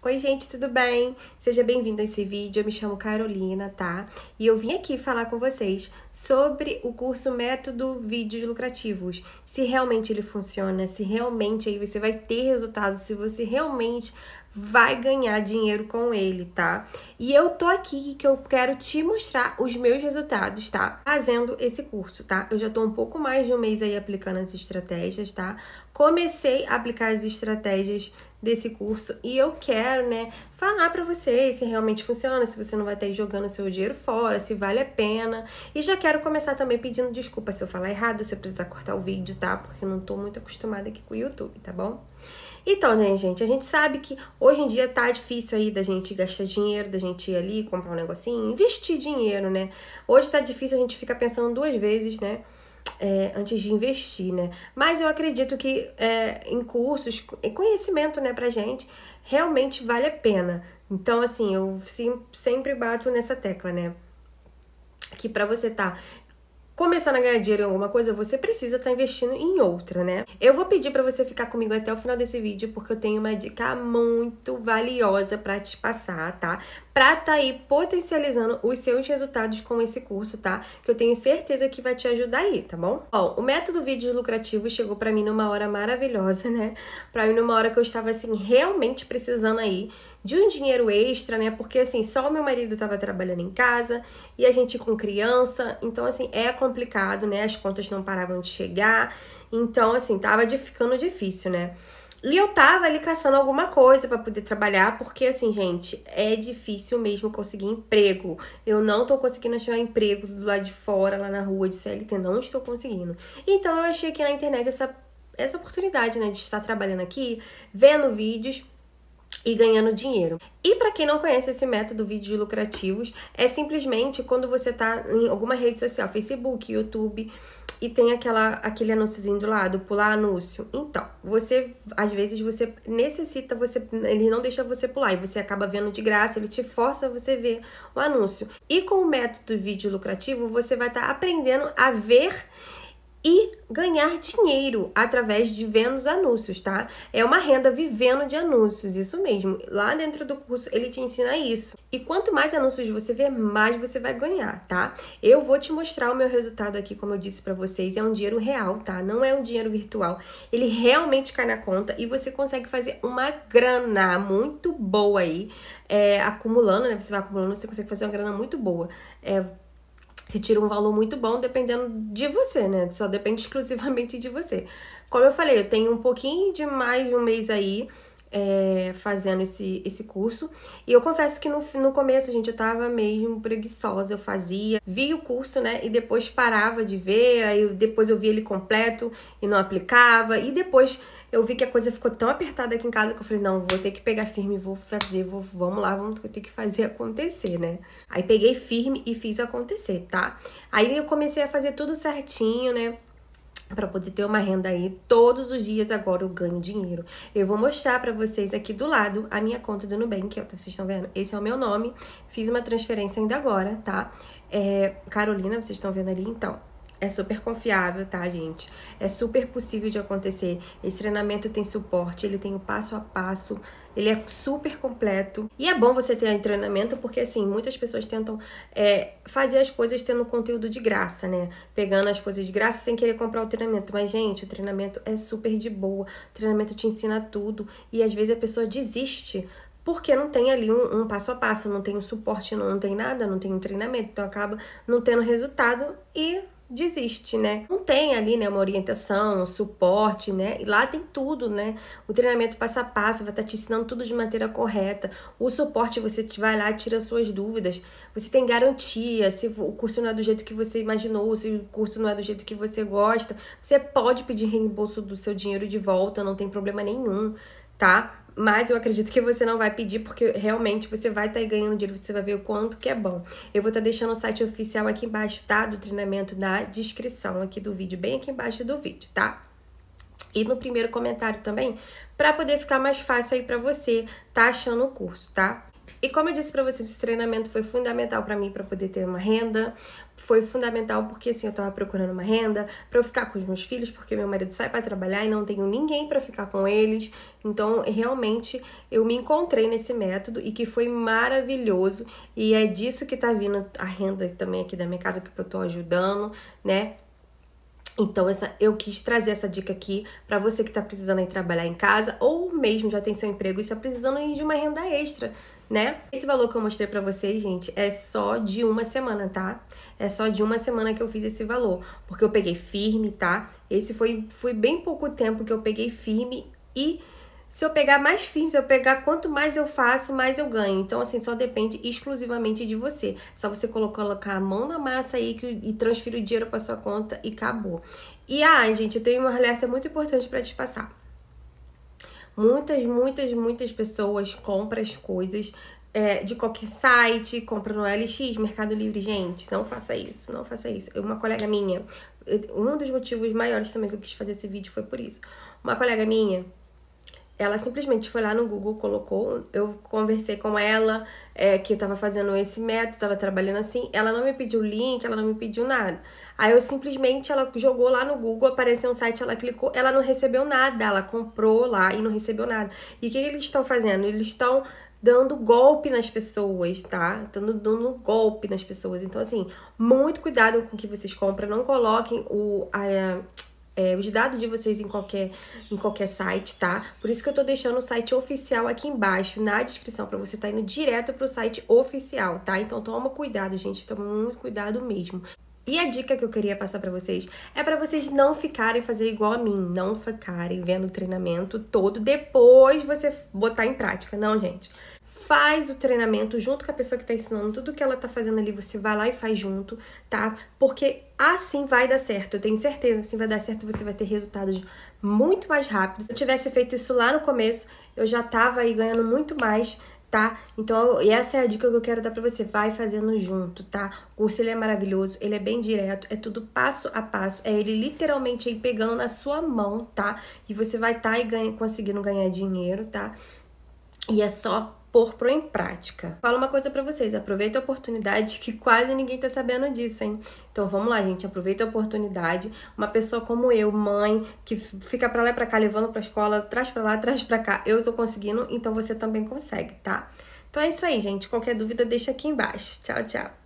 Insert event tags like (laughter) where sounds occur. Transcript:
Oi, gente, tudo bem? Seja bem-vindo a esse vídeo. Eu me chamo Carolina, tá? E eu vim aqui falar com vocês sobre o curso Método Vídeos Lucrativos. Se realmente ele funciona, se realmente aí você vai ter resultados, se você realmente vai ganhar dinheiro com ele, tá? E eu tô aqui que eu quero te mostrar os meus resultados, tá? Fazendo esse curso, tá? Eu já tô um pouco mais de um mês aí aplicando as estratégias, tá? comecei a aplicar as estratégias desse curso e eu quero, né, falar para vocês se realmente funciona, se você não vai estar jogando seu dinheiro fora, se vale a pena. E já quero começar também pedindo desculpa se eu falar errado, se eu precisar cortar o vídeo, tá? Porque eu não tô muito acostumada aqui com o YouTube, tá bom? Então, né, gente, a gente sabe que hoje em dia tá difícil aí da gente gastar dinheiro, da gente ir ali comprar um negocinho, investir dinheiro, né? Hoje tá difícil a gente ficar pensando duas vezes, né? é, antes de investir, né? Mas eu acredito que é, em cursos e conhecimento, né, pra gente, realmente vale a pena. Então, assim, eu sempre bato nessa tecla, né? Que pra você tá começando a ganhar dinheiro em alguma coisa, você precisa estar tá investindo em outra, né? Eu vou pedir para você ficar comigo até o final desse vídeo, porque eu tenho uma dica muito valiosa para te passar, tá? para tá aí potencializando os seus resultados com esse curso, tá? Que eu tenho certeza que vai te ajudar aí, tá bom? Ó, o método vídeos lucrativos chegou para mim numa hora maravilhosa, né? Para mim numa hora que eu estava assim realmente precisando aí de um dinheiro extra, né? Porque assim, só o meu marido estava trabalhando em casa e a gente com criança, então assim, é complicado, né? As contas não paravam de chegar. Então assim, tava ficando difícil, né? E eu tava ali caçando alguma coisa para poder trabalhar, porque assim, gente, é difícil mesmo conseguir emprego. Eu não tô conseguindo achar emprego do lado de fora, lá na rua de CLT, não estou conseguindo. Então eu achei aqui na internet essa, essa oportunidade, né, de estar trabalhando aqui, vendo vídeos e ganhando dinheiro. E para quem não conhece esse método vídeos lucrativos, é simplesmente quando você tá em alguma rede social, Facebook, YouTube, e tem aquela, aquele anúnciozinho do lado, pular anúncio. Então, você, às vezes você necessita, você, ele não deixa você pular e você acaba vendo de graça, ele te força você ver o anúncio. E com o método vídeo lucrativo, você vai estar tá aprendendo a ver e ganhar dinheiro através de vendo os anúncios, tá? É uma renda vivendo de anúncios, isso mesmo. Lá dentro do curso ele te ensina isso. E quanto mais anúncios você vê, mais você vai ganhar, tá? Eu vou te mostrar o meu resultado aqui, como eu disse para vocês, é um dinheiro real, tá? Não é um dinheiro virtual. Ele realmente cai na conta e você consegue fazer uma grana muito boa aí, é, acumulando, né? Você vai acumulando, você consegue fazer uma grana muito boa. É, se tira um valor muito bom dependendo de você, né? Só depende (laughs) exclusivamente de você. Como eu falei, eu tenho um pouquinho de mais de um mês aí é, fazendo esse, esse curso. E eu confesso que no, no começo, gente, eu tava mesmo preguiçosa. Eu fazia, via o curso, né? E depois parava de ver, aí depois eu via ele completo e não aplicava. E depois eu vi que a coisa ficou tão apertada aqui em casa que eu falei, não, vou ter que pegar firme, vou fazer, vou, vamos lá, vamos ter que fazer acontecer, né? Aí peguei firme e fiz acontecer, tá? Aí eu comecei a fazer tudo certinho, né? para poder ter uma renda aí todos os dias agora eu ganho dinheiro. Eu vou mostrar para vocês aqui do lado a minha conta do Nubank, ó, tá, vocês estão vendo? Esse é o meu nome. Fiz uma transferência ainda agora, tá? É, Carolina, vocês estão vendo ali então. É super confiável, tá, gente? É super possível de acontecer. Esse treinamento tem suporte, ele tem o passo a passo, ele é super completo. E é bom você ter treinamento porque, assim, muitas pessoas tentam é, fazer as coisas tendo conteúdo de graça, né? Pegando as coisas de graça sem querer comprar o treinamento. Mas, gente, o treinamento é super de boa. O treinamento te ensina tudo e, às vezes, a pessoa desiste porque não tem ali um, um, passo a passo, não tem um suporte, não, não tem nada, não tem um treinamento, então acaba não tendo resultado e desiste, né? Não tem ali, né, uma orientação, um suporte, né? E lá tem tudo, né? O treinamento passo a passo vai estar tá te ensinando tudo de maneira correta. O suporte você vai lá, tira suas dúvidas. Você tem garantia, se o curso não é do jeito que você imaginou, se o curso não é do jeito que você gosta, você pode pedir reembolso do seu dinheiro de volta, não tem problema nenhum, tá? Mas eu acredito que você não vai pedir, porque realmente você vai estar tá ganhando dinheiro, você vai ver o quanto que é bom. Eu vou estar tá deixando o site oficial aqui embaixo, tá? Do treinamento na descrição aqui do vídeo, bem aqui embaixo do vídeo, tá? E no primeiro comentário também, para poder ficar mais fácil aí para você tá achando o curso, tá? E como eu disse para vocês, esse treinamento foi fundamental para mim para poder ter uma renda. Foi fundamental porque assim eu tava procurando uma renda para eu ficar com os meus filhos, porque meu marido sai para trabalhar e não tenho ninguém para ficar com eles. Então, realmente eu me encontrei nesse método e que foi maravilhoso e é disso que tá vindo a renda também aqui da minha casa que eu tô ajudando, né? Então, essa, eu quis trazer essa dica aqui para você que está precisando ir trabalhar em casa ou mesmo já tem seu emprego e só precisando de uma renda extra, né? Esse valor que eu mostrei para vocês, gente, é só de uma semana, tá? É só de uma semana que eu fiz esse valor, porque eu peguei firme, tá? Esse foi, foi bem pouco tempo que eu peguei firme e se eu pegar mais firme, se eu pegar quanto mais eu faço, mais eu ganho. Então, assim, só depende exclusivamente de você. Só você colocar a mão na massa aí que, e transferir o dinheiro para sua conta e acabou. E, ah, gente, eu tenho um alerta muito importante para te passar. Muitas, muitas, muitas pessoas compram as coisas é, de qualquer site, compra no LX, Mercado Livre. Gente, não faça isso, não faça isso. Uma colega minha, um dos motivos maiores também que eu quis fazer esse vídeo foi por isso. Uma colega minha ela simplesmente foi lá no Google, colocou, eu conversei com ela, é, que eu tava fazendo esse método, tava trabalhando assim, ela não me pediu link, ela não me pediu nada. Aí eu simplesmente, ela jogou lá no Google, apareceu um site, ela clicou, ela não recebeu nada, ela comprou lá e não recebeu nada. E o que, que eles estão fazendo? Eles estão dando golpe nas pessoas, tá? Dando, dando golpe nas pessoas. Então, assim, muito cuidado com o que vocês compram. Não coloquem o, a, é, os dados de vocês em qualquer, em qualquer site, tá? Por isso que eu tô deixando o site oficial aqui embaixo, na descrição, pra você tá indo direto pro site oficial, tá? Então toma cuidado, gente, toma muito cuidado mesmo. E a dica que eu queria passar para vocês é para vocês não ficarem fazer igual a mim, não ficarem vendo o treinamento todo depois você botar em prática, não, gente faz o treinamento junto com a pessoa que está ensinando, tudo que ela está fazendo ali, você vai lá e faz junto, tá? Porque assim vai dar certo, eu tenho certeza, assim vai dar certo, você vai ter resultados muito mais rápidos. Se eu tivesse feito isso lá no começo, eu já tava aí ganhando muito mais, tá? Então, e essa é a dica que eu quero dar pra você, vai fazendo junto, tá? O curso, ele é maravilhoso, ele é bem direto, é tudo passo a passo, é ele literalmente aí pegando na sua mão, tá? E você vai estar tá aí ganha, conseguindo ganhar dinheiro, tá? E é só por pro em prática. Fala uma coisa para vocês, aproveita a oportunidade que quase ninguém tá sabendo disso, hein? Então vamos lá, gente, aproveita a oportunidade. Uma pessoa como eu, mãe, que fica para lá e para cá levando para escola, traz para lá, traz para cá, eu tô conseguindo, então você também consegue, tá? Então é isso aí, gente. Qualquer dúvida deixa aqui embaixo. Tchau, tchau.